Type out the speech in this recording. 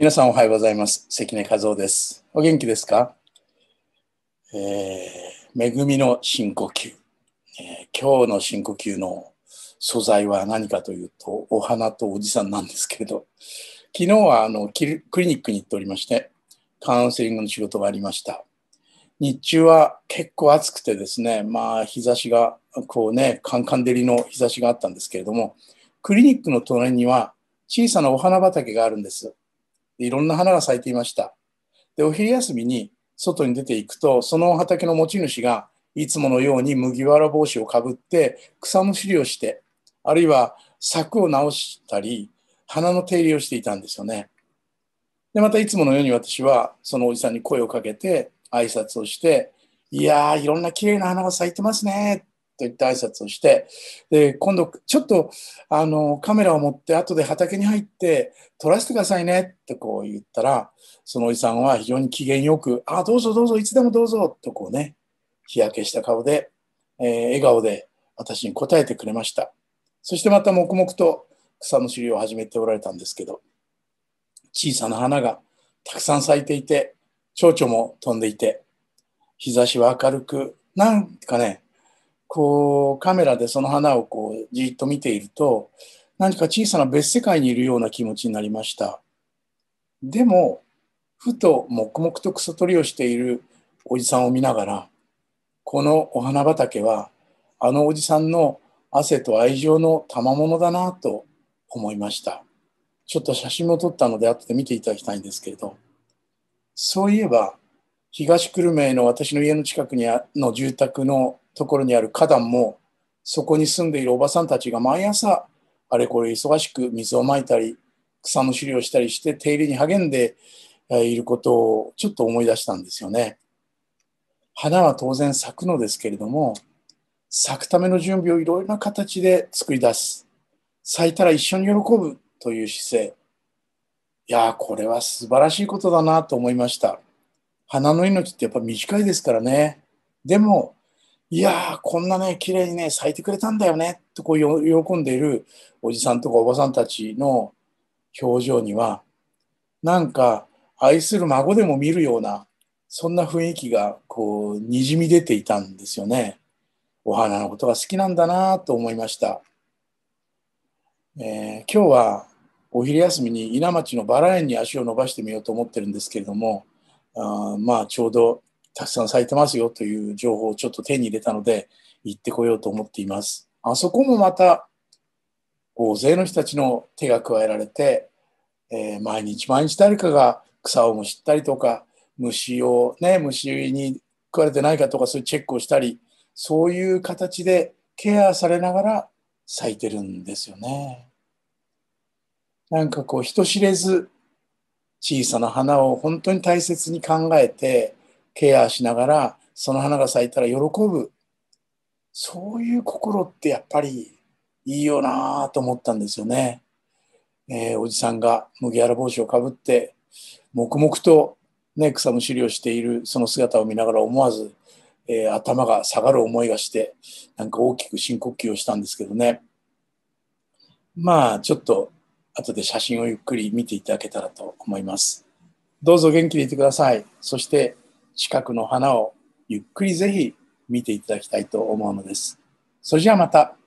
皆さんおはようございます。関根和夫です。お元気ですか、えー、恵みの深呼吸、えー、今日の深呼吸の素材は何かというと、お花とおじさんなんですけれど、昨日はあのクリニックに行っておりまして、カウンセリングの仕事がありました。日中は結構暑くてですね、まあ日差しが、こうね、カンカン照りの日差しがあったんですけれども、クリニックの隣には小さなお花畑があるんです。いろんな花が咲いていました。で、お昼休みに外に出ていくと、その畑の持ち主がいつものように麦わら帽子をかぶって草むしりをして、あるいは柵を直したり、花の手入れをしていたんですよね。で、またいつものように私はそのおじさんに声をかけて挨拶をして、いやー、いろんな綺麗な花が咲いてますねと言って挨拶をして、で、今度、ちょっと、あの、カメラを持って、後で畑に入って、撮らせてくださいね、ってこう言ったら、そのおじさんは非常に機嫌よく、あ、どうぞどうぞ、いつでもどうぞ、とこうね、日焼けした顔で、えー、笑顔で私に答えてくれました。そしてまた黙々と草の狩猟を始めておられたんですけど、小さな花がたくさん咲いていて、蝶々も飛んでいて、日差しは明るく、なんかね、こうカメラでその花をこうじっと見ていると何か小さな別世界にいるような気持ちになりましたでもふと黙々と草取りをしているおじさんを見ながらこのお花畑はあのおじさんの汗と愛情の賜物だなと思いましたちょっと写真も撮ったので後で見ていただきたいんですけれどそういえば東久留米の私の家の近くにあの住宅のところにある花壇もそこに住んでいるおばさんたちが毎朝あれこれ忙しく水をまいたり草のしりをしたりして手入れに励んでいることをちょっと思い出したんですよね。花は当然咲くのですけれども咲くための準備をいろいろな形で作り出す咲いたら一緒に喜ぶという姿勢いやこれは素晴らしいことだなと思いました花の命ってやっぱ短いですからねでもいやー、こんなね、綺麗にね、咲いてくれたんだよねとこう喜んでいるおじさんとかおばさんたちの表情には、なんか愛する孫でも見るような、そんな雰囲気がこう、にじみ出ていたんですよね。お花のことが好きなんだなと思いました。えー、今日はお昼休みに伊奈町のバラ園に足を伸ばしてみようと思ってるんですけれどもあまあちょうどたくさん咲いてますよという情報をちょっと手に入れたので、行ってこようと思っています。あそこもまた、大勢の人たちの手が加えられて、えー、毎日毎日誰かが草をむしったりとか、虫をね、虫に食われてないかとか、そういうチェックをしたり、そういう形でケアされながら咲いてるんですよね。なんかこう、人知れず、小さな花を本当に大切に考えて、ケアしながらその花が咲いたら喜ぶそういう心ってやっぱりいいよなと思ったんですよね。えー、おじさんが麦わら帽子をかぶって黙々と、ね、草むしりをしているその姿を見ながら思わず、えー、頭が下がる思いがしてなんか大きく深呼吸をしたんですけどねまあちょっと後で写真をゆっくり見ていただけたらと思います。どうぞ元気でいてください。そして近くの花をゆっくりぜひ見ていただきたいと思うのです。それじゃあまた。